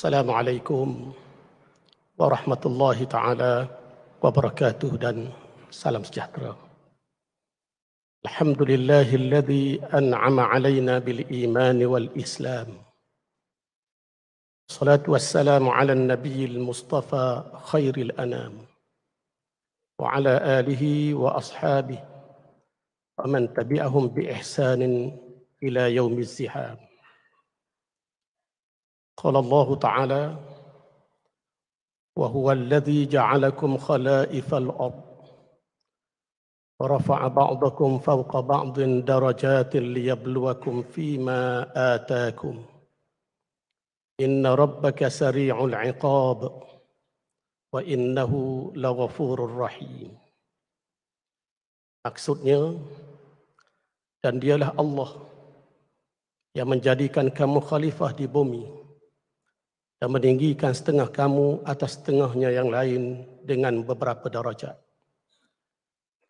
السلام عليكم ورحمة الله تعالى وبركاته دان سلام سجاترة الحمد لله الذي أنعم علينا بالإيمان والإسلام الصلاة والسلام على النبي المصطفى خير الأنام وعلى آله وأصحابه ومن تبعهم بإحسان إلى يوم الزحام قال الله تعالى وهو الذي جعلكم خلائف الارض ورفع بعضكم فوق بعض درجات ليبلوكم فيما اتاكم ان ربك سريع العقاب وانه لغفور rahim maksudnya dan dialah Allah yang menjadikan kamu khalifah di bumi dan meninggikan setengah kamu atas setengahnya yang lain dengan beberapa darajat.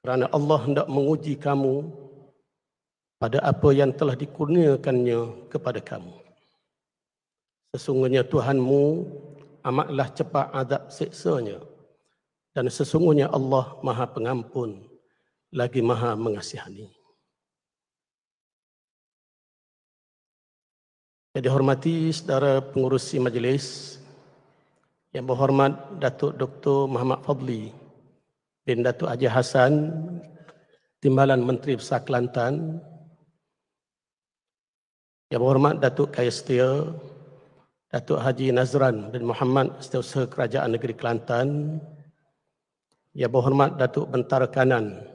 Kerana Allah hendak menguji kamu pada apa yang telah dikurniakannya kepada kamu. Sesungguhnya Tuhanmu amatlah cepat azab seksanya dan sesungguhnya Allah maha pengampun lagi maha mengasihani. Yang dihormati saudara pengurusi majlis, yang berhormat Datuk Dr. Muhammad Fadli bin Datuk Haji Hassan, Timbalan Menteri Besar Kelantan, yang berhormat Datuk Kaya Datuk Haji Nazran bin Muhammad Setiausaha Kerajaan Negeri Kelantan, yang berhormat Datuk Bentara Kanan,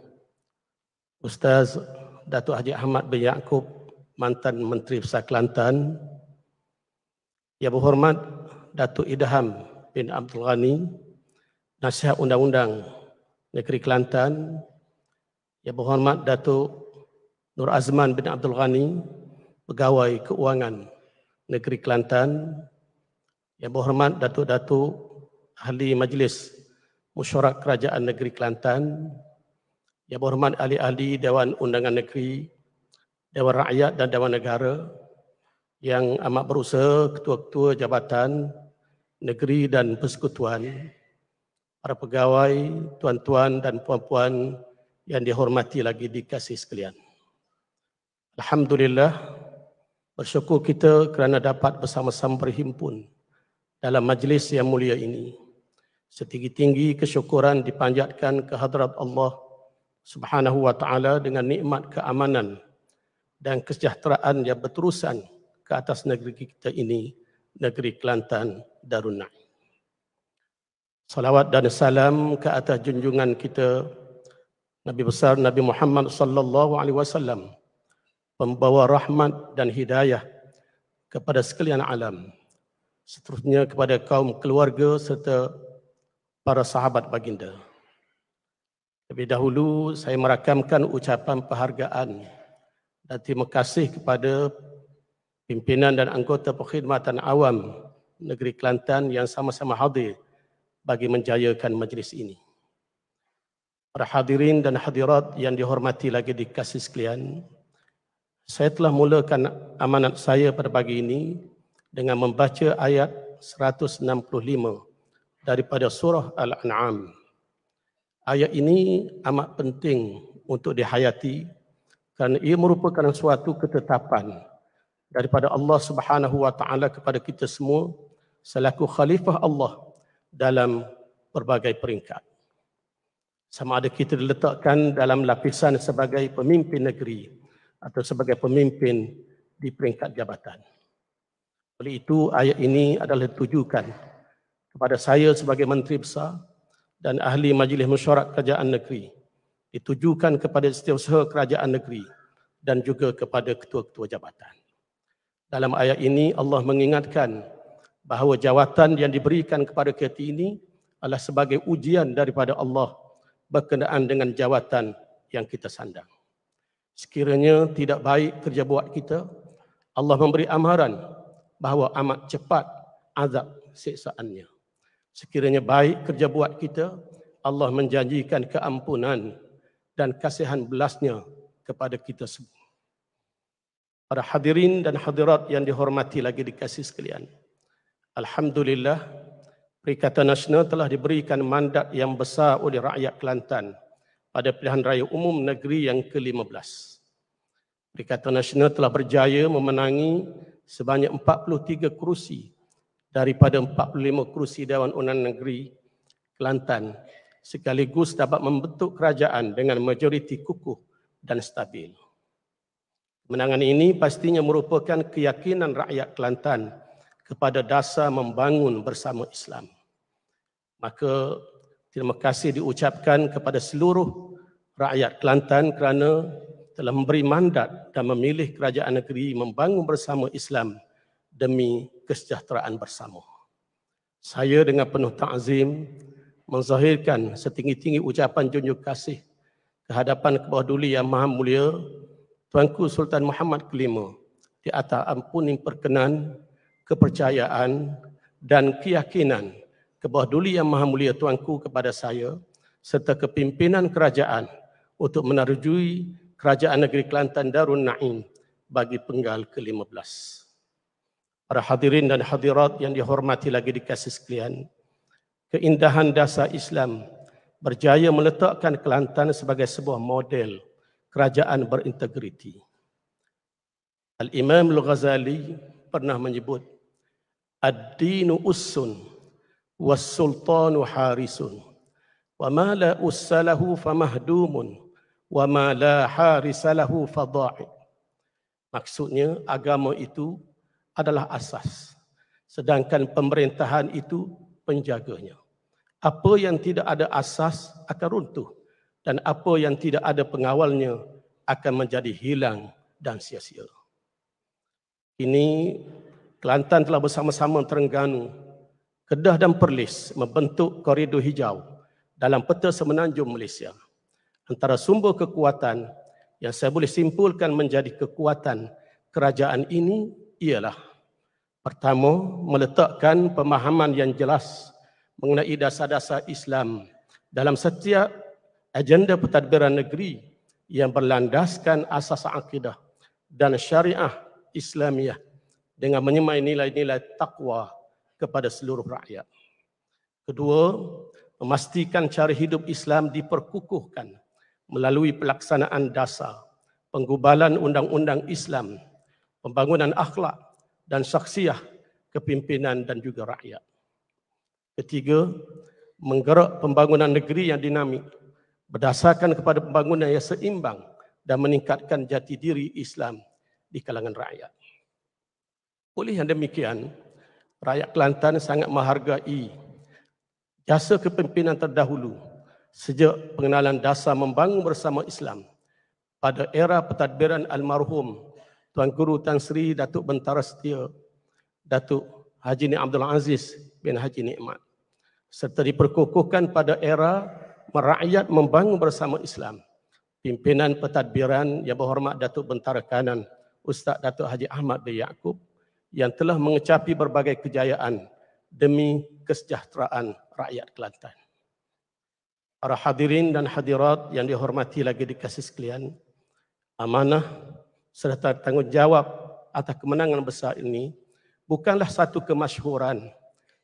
Ustaz Datuk Haji Ahmad bin Yaakob mantan Menteri Besar Kelantan, Yang Berhormat Datuk Idham bin Abdul Ghani, Nasihat Undang-Undang Negeri Kelantan, Yang Berhormat Datuk Nur Azman bin Abdul Ghani, Pegawai Keuangan Negeri Kelantan, Yang Berhormat Datuk-Datuk Ahli Majlis Musyarak Kerajaan Negeri Kelantan, Yang Berhormat Ahli-Ahli Dewan Undangan Negeri Dewan Rakyat dan Dewan Negara yang amat berusaha ketua-ketua jabatan negeri dan persekutuan, para pegawai, tuan-tuan dan puan-puan yang dihormati lagi dikasih sekalian. Alhamdulillah, bersyukur kita kerana dapat bersama-sama berhimpun dalam majlis yang mulia ini. Setinggi-tinggi kesyukuran dipanjatkan ke Allah Subhanahu wa taala dengan nikmat keamanan dan kesejahteraan yang berterusan ke atas negeri kita ini, negeri Kelantan Darun Na'im. Salawat dan salam ke atas junjungan kita Nabi besar Nabi Muhammad sallallahu alaihi wasallam pembawa rahmat dan hidayah kepada sekalian alam seterusnya kepada kaum keluarga serta para sahabat baginda. Lebih dahulu saya merakamkan ucapan penghargaan dan terima kasih kepada pimpinan dan anggota perkhidmatan awam negeri Kelantan yang sama-sama hadir bagi menjayakan majlis ini. Para hadirin dan hadirat yang dihormati lagi dikasih sekalian, saya telah mulakan amanat saya pada pagi ini dengan membaca ayat 165 daripada surah Al-An'am. Ayat ini amat penting untuk dihayati kerana ia merupakan suatu ketetapan daripada Allah Subhanahu wa taala kepada kita semua selaku khalifah Allah dalam berbagai peringkat sama ada kita diletakkan dalam lapisan sebagai pemimpin negeri atau sebagai pemimpin di peringkat jabatan oleh itu ayat ini adalah ditujukan kepada saya sebagai menteri besar dan ahli majlis mesyuarat kerajaan negeri ditujukan kepada setiausaha kerajaan negeri dan juga kepada ketua-ketua jabatan. Dalam ayat ini Allah mengingatkan bahawa jawatan yang diberikan kepada KT ini adalah sebagai ujian daripada Allah berkenaan dengan jawatan yang kita sandang. Sekiranya tidak baik kerja buat kita, Allah memberi amaran bahawa amat cepat azab siksaannya. Sekiranya baik kerja buat kita, Allah menjanjikan keampunan dan kasihan belasnya kepada kita semua. Para hadirin dan hadirat yang dihormati lagi dikasih sekalian. Alhamdulillah, Perikatan Nasional telah diberikan mandat yang besar oleh rakyat Kelantan pada pilihan raya umum negeri yang ke-15. Perikatan Nasional telah berjaya memenangi sebanyak 43 kerusi daripada 45 kerusi Dewan Undangan Negeri Kelantan sekaligus dapat membentuk kerajaan dengan majoriti kukuh dan stabil. Menangan ini pastinya merupakan keyakinan rakyat Kelantan kepada dasar membangun bersama Islam. Maka terima kasih diucapkan kepada seluruh rakyat Kelantan kerana telah memberi mandat dan memilih kerajaan negeri membangun bersama Islam demi kesejahteraan bersama. Saya dengan penuh takzim menzahirkan setinggi-tinggi ucapan junjung kasih kehadapan hadapan kebawah yang maha mulia Tuanku Sultan Muhammad kelima di atas ampun perkenan, kepercayaan dan keyakinan kebawah duli yang maha mulia Tuanku kepada saya serta kepimpinan kerajaan untuk menarujui Kerajaan Negeri Kelantan Darun Naim bagi penggal ke-15. Para hadirin dan hadirat yang dihormati lagi dikasih sekalian, keindahan dasar Islam berjaya meletakkan Kelantan sebagai sebuah model kerajaan berintegriti. Al-Imam Al-Ghazali pernah menyebut Ad-dinu ussun was-sultanu harisun wa ma la ussalahu famahdumun wa ma la harisalahu fadha'i. Maksudnya agama itu adalah asas sedangkan pemerintahan itu penjaganya. Apa yang tidak ada asas akan runtuh dan apa yang tidak ada pengawalnya akan menjadi hilang dan sia-sia. Ini Kelantan telah bersama-sama Terengganu, Kedah dan Perlis membentuk koridor hijau dalam peta semenanjung Malaysia. Antara sumber kekuatan yang saya boleh simpulkan menjadi kekuatan kerajaan ini ialah Pertama, meletakkan pemahaman yang jelas mengenai dasar-dasar Islam dalam setiap agenda pentadbiran negeri yang berlandaskan asas akidah dan syariah Islamiah dengan menyemai nilai-nilai takwa kepada seluruh rakyat. Kedua, memastikan cara hidup Islam diperkukuhkan melalui pelaksanaan dasar, penggubalan undang-undang Islam, pembangunan akhlak dan saksiah kepimpinan dan juga rakyat. Ketiga, menggerak pembangunan negeri yang dinamik berdasarkan kepada pembangunan yang seimbang dan meningkatkan jati diri Islam di kalangan rakyat. Oleh yang demikian, rakyat Kelantan sangat menghargai jasa kepimpinan terdahulu sejak pengenalan dasar membangun bersama Islam pada era pentadbiran almarhum Tuan Guru Tan Sri Datuk Bentara Setia, Datuk Haji Ni Abdul Aziz bin Haji Nikmat serta diperkukuhkan pada era merakyat membangun bersama Islam. Pimpinan pentadbiran yang berhormat Datuk Bentara Kanan, Ustaz Datuk Haji Ahmad bin Yaakub yang telah mengecapi berbagai kejayaan demi kesejahteraan rakyat Kelantan. Para hadirin dan hadirat yang dihormati lagi dikasih sekalian, amanah serta tanggungjawab atas kemenangan besar ini bukanlah satu kemasyhuran.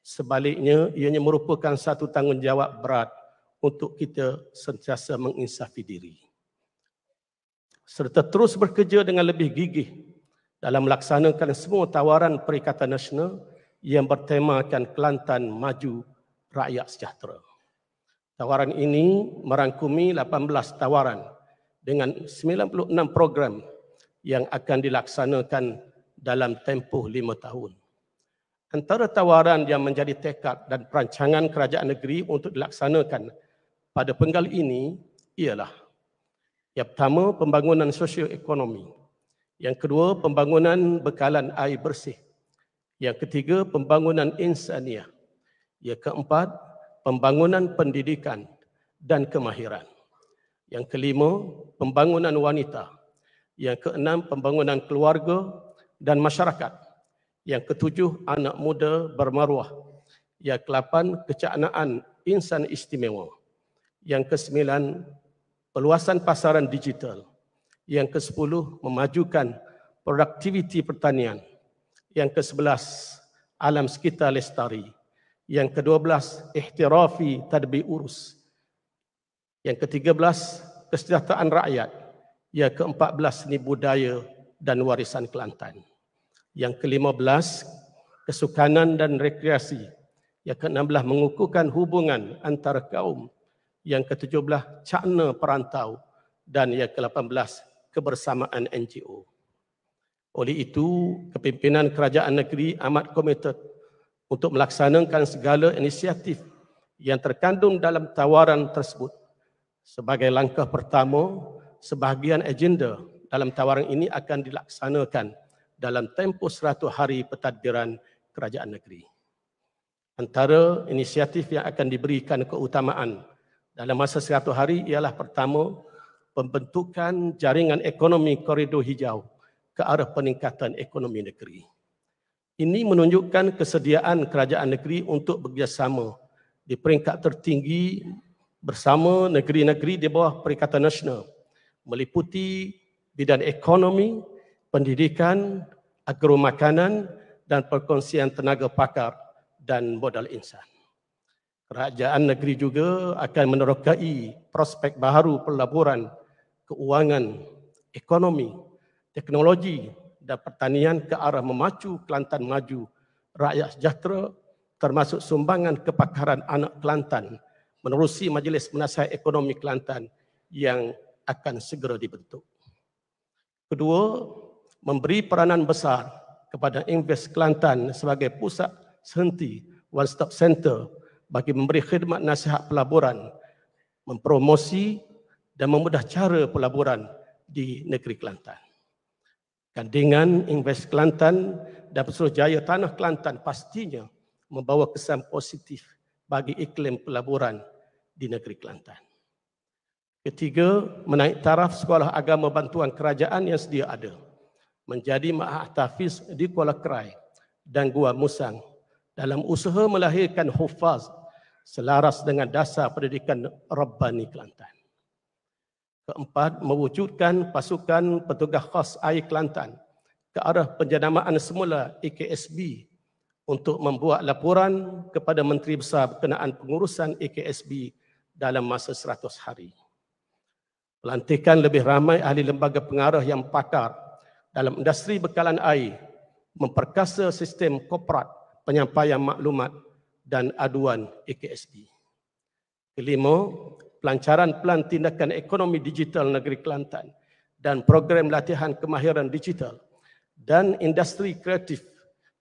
Sebaliknya, ianya merupakan satu tanggungjawab berat untuk kita sentiasa menginsafi diri. Serta terus bekerja dengan lebih gigih dalam melaksanakan semua tawaran Perikatan Nasional yang bertemakan Kelantan Maju Rakyat Sejahtera. Tawaran ini merangkumi 18 tawaran dengan 96 program yang akan dilaksanakan dalam tempoh lima tahun. Antara tawaran yang menjadi tekad dan perancangan kerajaan negeri untuk dilaksanakan pada penggal ini ialah yang pertama pembangunan sosio ekonomi yang kedua pembangunan bekalan air bersih, yang ketiga pembangunan insaniah, yang keempat pembangunan pendidikan dan kemahiran, yang kelima pembangunan wanita, yang keenam, pembangunan keluarga dan masyarakat. Yang ketujuh, anak muda bermaruah. Yang kelapan, kecaknaan insan istimewa. Yang kesembilan, peluasan pasaran digital. Yang kesepuluh, memajukan produktiviti pertanian. Yang kesebelas, alam sekitar lestari. Yang kedua belas, ihtirafi tadbir urus. Yang ketiga belas, kesejahteraan rakyat. Ya ke-14 ni budaya dan warisan Kelantan. Yang ke-15 kesukanan dan rekreasi. Yang ke-16 mengukuhkan hubungan antara kaum. Yang ke-17 cakna perantau dan yang ke-18 kebersamaan NGO. Oleh itu, kepimpinan kerajaan negeri amat komited untuk melaksanakan segala inisiatif yang terkandung dalam tawaran tersebut sebagai langkah pertama sebahagian agenda dalam tawaran ini akan dilaksanakan dalam tempoh 100 hari pentadbiran kerajaan negeri. Antara inisiatif yang akan diberikan keutamaan dalam masa 100 hari ialah pertama, pembentukan jaringan ekonomi koridor hijau ke arah peningkatan ekonomi negeri. Ini menunjukkan kesediaan kerajaan negeri untuk bekerjasama di peringkat tertinggi bersama negeri-negeri di bawah Perikatan Nasional meliputi bidang ekonomi, pendidikan, agro makanan dan perkongsian tenaga pakar dan modal insan. Kerajaan negeri juga akan menerokai prospek baru pelaburan keuangan, ekonomi, teknologi dan pertanian ke arah memacu Kelantan maju rakyat sejahtera termasuk sumbangan kepakaran anak Kelantan menerusi Majlis Penasihat Ekonomi Kelantan yang akan segera dibentuk. Kedua, memberi peranan besar kepada Invest Kelantan sebagai pusat henti one stop center bagi memberi khidmat nasihat pelaburan, mempromosi dan memudah cara pelaburan di negeri Kelantan. Gandingan Invest Kelantan dan Pesuruh Jaya Tanah Kelantan pastinya membawa kesan positif bagi iklim pelaburan di negeri Kelantan. Ketiga, menaik taraf sekolah agama bantuan kerajaan yang sedia ada. Menjadi ma'ah tafiz di Kuala Kerai dan Gua Musang dalam usaha melahirkan hufaz selaras dengan dasar pendidikan Rabbani Kelantan. Keempat, mewujudkan pasukan petugas khas air Kelantan ke arah penjenamaan semula EKSB untuk membuat laporan kepada Menteri Besar berkenaan pengurusan EKSB dalam masa 100 hari pelantikan lebih ramai ahli lembaga pengarah yang pakar dalam industri bekalan air, memperkasa sistem korporat penyampaian maklumat dan aduan EKSB. Kelima, pelancaran pelan tindakan ekonomi digital negeri Kelantan dan program latihan kemahiran digital dan industri kreatif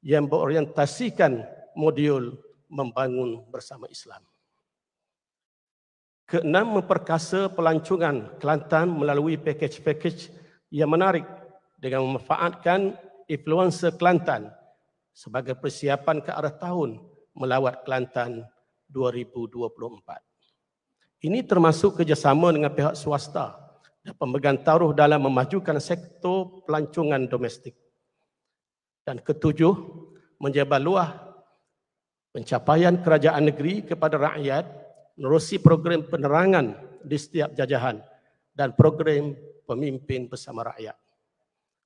yang berorientasikan modul membangun bersama Islam. Keenam, memperkasa pelancongan Kelantan melalui pakej-pakej yang menarik dengan memanfaatkan influencer Kelantan sebagai persiapan ke arah tahun melawat Kelantan 2024. Ini termasuk kerjasama dengan pihak swasta dan pemegang taruh dalam memajukan sektor pelancongan domestik. Dan ketujuh, menjabat luah pencapaian kerajaan negeri kepada rakyat menerusi program penerangan di setiap jajahan dan program pemimpin bersama rakyat.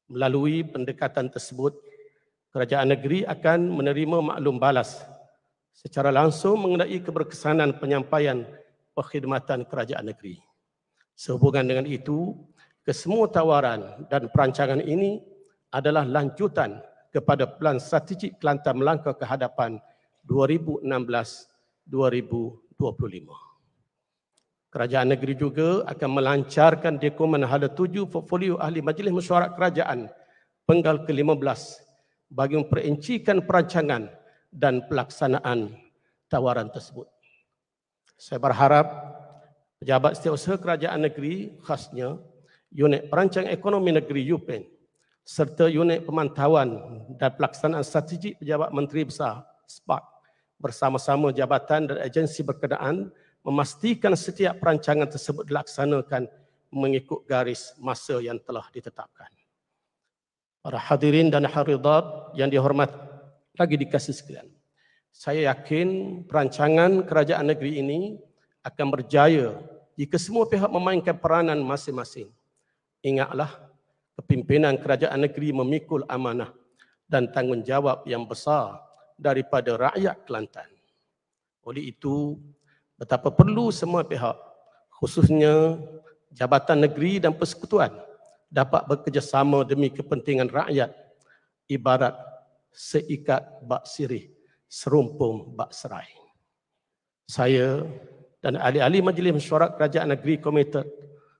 Melalui pendekatan tersebut, kerajaan negeri akan menerima maklum balas secara langsung mengenai keberkesanan penyampaian perkhidmatan kerajaan negeri. Sehubungan dengan itu, kesemua tawaran dan perancangan ini adalah lanjutan kepada pelan strategik Kelantan melangkah ke hadapan 2016 2020. 25. Kerajaan negeri juga akan melancarkan dokumen hala tuju portfolio ahli majlis mesyuarat kerajaan penggal ke-15 bagi memperincikan perancangan dan pelaksanaan tawaran tersebut. Saya berharap pejabat setiausaha kerajaan negeri khasnya unit perancang ekonomi negeri UPEN serta unit pemantauan dan pelaksanaan strategik pejabat menteri besar SPARK bersama-sama jabatan dan agensi berkenaan memastikan setiap perancangan tersebut dilaksanakan mengikut garis masa yang telah ditetapkan. Para hadirin dan hadirat yang dihormat lagi dikasih sekalian. Saya yakin perancangan kerajaan negeri ini akan berjaya jika semua pihak memainkan peranan masing-masing. Ingatlah, kepimpinan kerajaan negeri memikul amanah dan tanggungjawab yang besar daripada rakyat Kelantan. Oleh itu, betapa perlu semua pihak, khususnya Jabatan Negeri dan Persekutuan dapat bekerjasama demi kepentingan rakyat ibarat seikat bak sirih, serumpung bak serai. Saya dan ahli-ahli Majlis Mesyuarat Kerajaan Negeri komited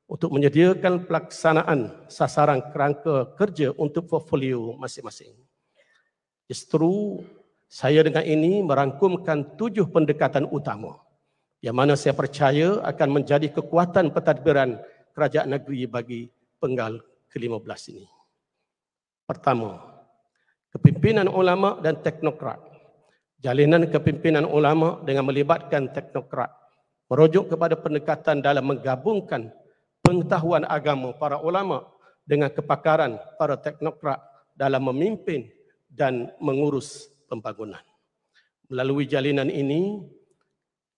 untuk menyediakan pelaksanaan sasaran kerangka kerja untuk portfolio masing-masing. Justru saya dengan ini merangkumkan tujuh pendekatan utama yang mana saya percaya akan menjadi kekuatan pentadbiran kerajaan negeri bagi penggal ke-15 ini. Pertama, kepimpinan ulama dan teknokrat. Jalinan kepimpinan ulama dengan melibatkan teknokrat merujuk kepada pendekatan dalam menggabungkan pengetahuan agama para ulama dengan kepakaran para teknokrat dalam memimpin dan mengurus pembangunan. Melalui jalinan ini,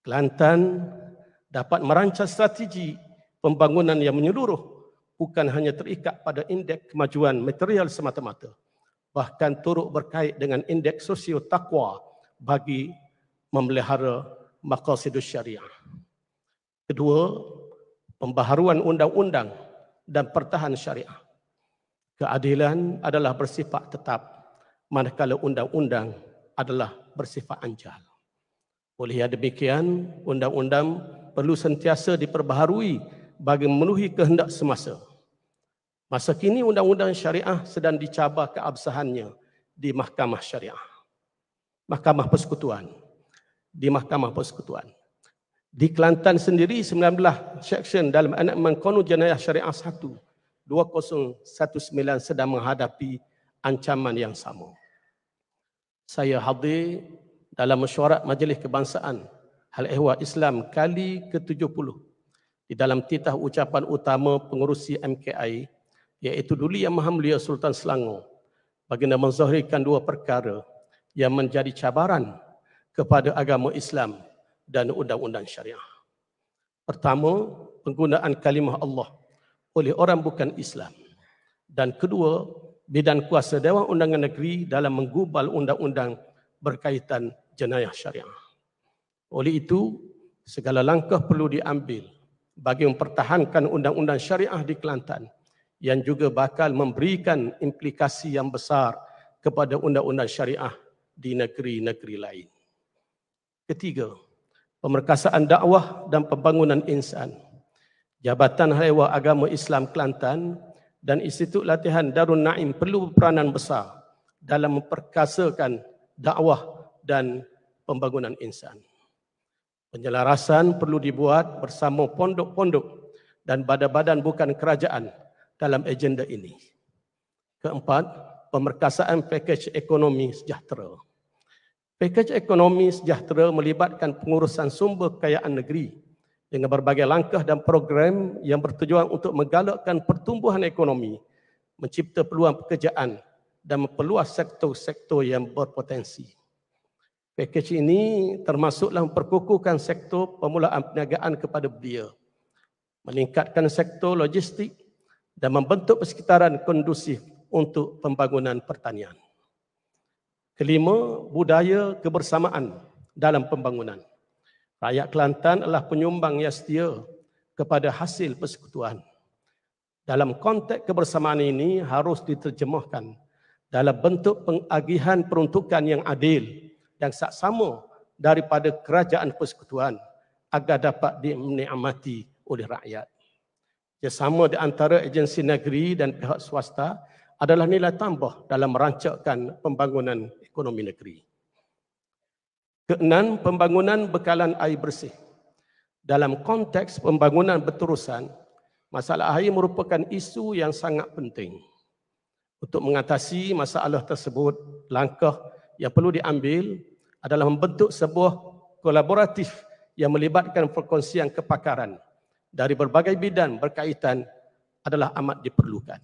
Kelantan dapat merancang strategi pembangunan yang menyeluruh bukan hanya terikat pada indeks kemajuan material semata-mata bahkan turut berkait dengan indeks sosio takwa bagi memelihara maqasid syariah. Kedua, pembaharuan undang-undang dan pertahan syariah. Keadilan adalah bersifat tetap manakala undang-undang adalah bersifat anjal. Oleh yang demikian, undang-undang perlu sentiasa diperbaharui bagi memenuhi kehendak semasa. Masa kini undang-undang syariah sedang dicabar keabsahannya di Mahkamah Syariah. Mahkamah Persekutuan. Di Mahkamah Persekutuan. Di Kelantan sendiri 19 section dalam anak mengkono jenayah syariah 1 2019 sedang menghadapi ancaman yang sama saya hadir dalam mesyuarat Majlis Kebangsaan Hal Ehwa Islam kali ke-70 di dalam titah ucapan utama pengurusi MKI iaitu Duli Yang Maha Mulia Sultan Selangor baginda menzahirkan dua perkara yang menjadi cabaran kepada agama Islam dan undang-undang syariah. Pertama, penggunaan kalimah Allah oleh orang bukan Islam. Dan kedua, Bidang kuasa Dewan Undangan Negeri dalam menggubal undang-undang berkaitan jenayah syariah. Oleh itu, segala langkah perlu diambil bagi mempertahankan undang-undang syariah di Kelantan yang juga bakal memberikan implikasi yang besar kepada undang-undang syariah di negeri-negeri lain. Ketiga, pemerkasaan dakwah dan pembangunan insan. Jabatan Halewa Agama Islam Kelantan dan Institut Latihan Darun Naim perlu peranan besar dalam memperkasakan dakwah dan pembangunan insan. Penjelarasan perlu dibuat bersama pondok-pondok dan badan-badan bukan kerajaan dalam agenda ini. Keempat, pemerkasaan pakej ekonomi sejahtera. Pakej ekonomi sejahtera melibatkan pengurusan sumber kekayaan negeri dengan berbagai langkah dan program yang bertujuan untuk menggalakkan pertumbuhan ekonomi, mencipta peluang pekerjaan dan memperluas sektor-sektor yang berpotensi. Pakej ini termasuklah memperkukuhkan sektor permulaan perniagaan kepada belia, meningkatkan sektor logistik dan membentuk persekitaran kondusif untuk pembangunan pertanian. Kelima, budaya kebersamaan dalam pembangunan. Rakyat Kelantan adalah penyumbang yang setia kepada hasil persekutuan. Dalam konteks kebersamaan ini harus diterjemahkan dalam bentuk pengagihan peruntukan yang adil dan saksama daripada kerajaan persekutuan agar dapat dinikmati oleh rakyat. Kerjasama di antara agensi negeri dan pihak swasta adalah nilai tambah dalam merancangkan pembangunan ekonomi negeri. Keenam, pembangunan bekalan air bersih. Dalam konteks pembangunan berterusan, masalah air merupakan isu yang sangat penting. Untuk mengatasi masalah tersebut, langkah yang perlu diambil adalah membentuk sebuah kolaboratif yang melibatkan perkongsian kepakaran dari berbagai bidang berkaitan adalah amat diperlukan.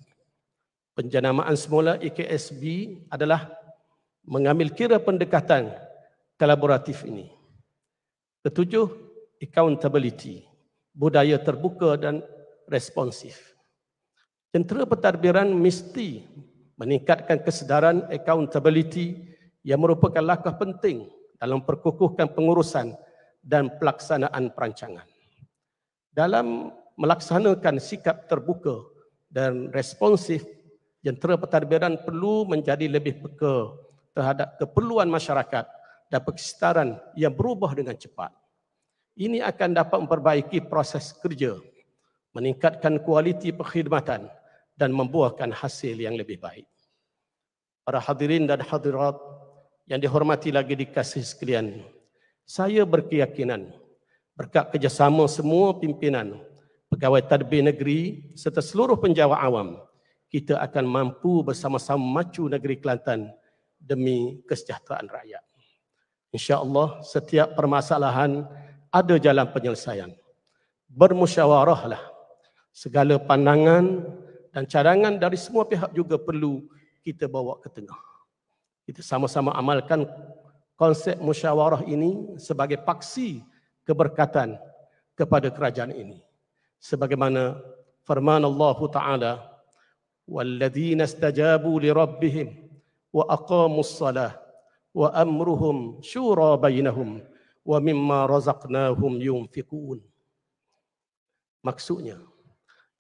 Penjenamaan semula IKSB adalah mengambil kira pendekatan kolaboratif ini. Ketujuh, accountability, budaya terbuka dan responsif. Jentera pentadbiran mesti meningkatkan kesedaran accountability yang merupakan langkah penting dalam perkukuhkan pengurusan dan pelaksanaan perancangan. Dalam melaksanakan sikap terbuka dan responsif, jentera pentadbiran perlu menjadi lebih peka terhadap keperluan masyarakat dan perkesetaraan yang berubah dengan cepat. Ini akan dapat memperbaiki proses kerja, meningkatkan kualiti perkhidmatan dan membuahkan hasil yang lebih baik. Para hadirin dan hadirat yang dihormati lagi dikasih sekalian, saya berkeyakinan berkat kerjasama semua pimpinan, pegawai tadbir negeri serta seluruh penjawat awam, kita akan mampu bersama-sama macu negeri Kelantan demi kesejahteraan rakyat. InsyaAllah setiap permasalahan ada jalan penyelesaian. Bermusyawarahlah. Segala pandangan dan cadangan dari semua pihak juga perlu kita bawa ke tengah. Kita sama-sama amalkan konsep musyawarah ini sebagai paksi keberkatan kepada kerajaan ini. Sebagaimana firman Allah Ta'ala وَالَّذِينَ اسْتَجَابُوا لِرَبِّهِمْ وَأَقَامُوا الصَّلَةِ Wa amruhum syura شورى wa mimma رزقناهم ينفقون maksudnya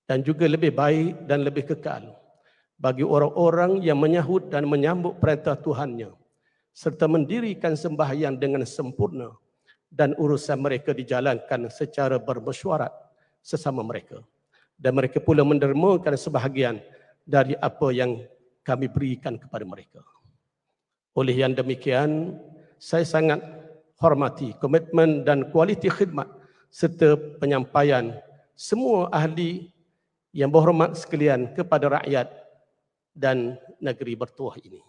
dan juga lebih baik dan lebih kekal bagi orang-orang yang menyahut dan menyambut perintah Tuhannya serta mendirikan sembahyang dengan sempurna dan urusan mereka dijalankan secara bermesyuarat sesama mereka dan mereka pula mendermakan sebahagian dari apa yang kami berikan kepada mereka. Oleh yang demikian, saya sangat hormati komitmen dan kualiti khidmat serta penyampaian semua ahli yang berhormat sekalian kepada rakyat dan negeri bertuah ini.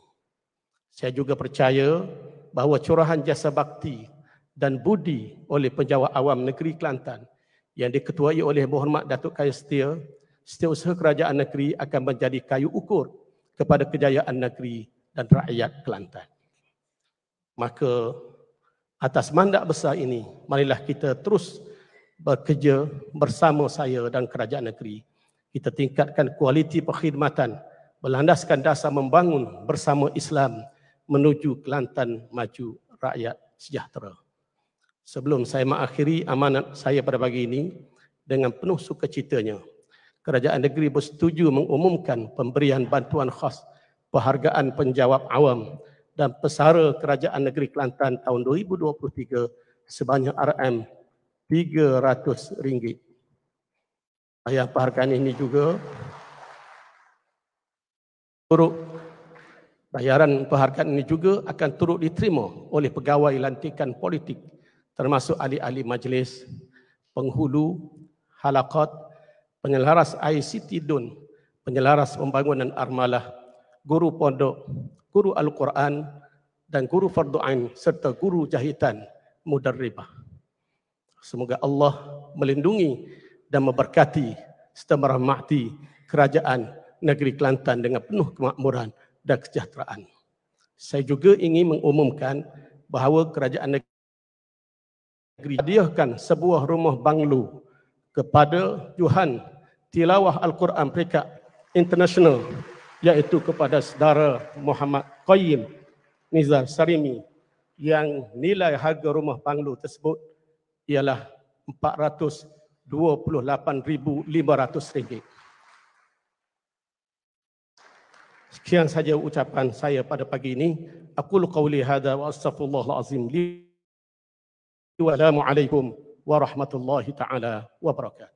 Saya juga percaya bahawa curahan jasa bakti dan budi oleh penjawat awam negeri Kelantan yang diketuai oleh berhormat Datuk Kaya Setia, setiausaha kerajaan negeri akan menjadi kayu ukur kepada kejayaan negeri dan rakyat Kelantan. Maka atas mandat besar ini, marilah kita terus bekerja bersama saya dan kerajaan negeri. Kita tingkatkan kualiti perkhidmatan berlandaskan dasar membangun bersama Islam menuju Kelantan maju rakyat sejahtera. Sebelum saya mengakhiri amanat saya pada pagi ini dengan penuh sukacitanya, Kerajaan Negeri bersetuju mengumumkan pemberian bantuan khas Penghargaan Penjawab Awam dan Pesara Kerajaan Negeri Kelantan tahun 2023 sebanyak RM300. Ayah penghargaan ini juga turut bayaran penghargaan ini juga akan turut diterima oleh pegawai lantikan politik termasuk ahli-ahli majlis, penghulu, halakot, penyelaras ICT DUN, penyelaras pembangunan armalah, guru pondok, guru Al-Quran dan guru Fardu'ain serta guru jahitan mudarribah. Semoga Allah melindungi dan memberkati serta merahmati kerajaan negeri Kelantan dengan penuh kemakmuran dan kesejahteraan. Saya juga ingin mengumumkan bahawa kerajaan negeri hadiahkan sebuah rumah banglu kepada Johan Tilawah Al-Quran Perikat International yaitu kepada saudara Muhammad Qayyim Nizar Sarimi yang nilai harga rumah panglu tersebut ialah RM428,500. Sekian saja ucapan saya pada pagi ini. Aku qawli hadha wa astagfirullahalazim li wa alaikum warahmatullahi taala wabarakatuh.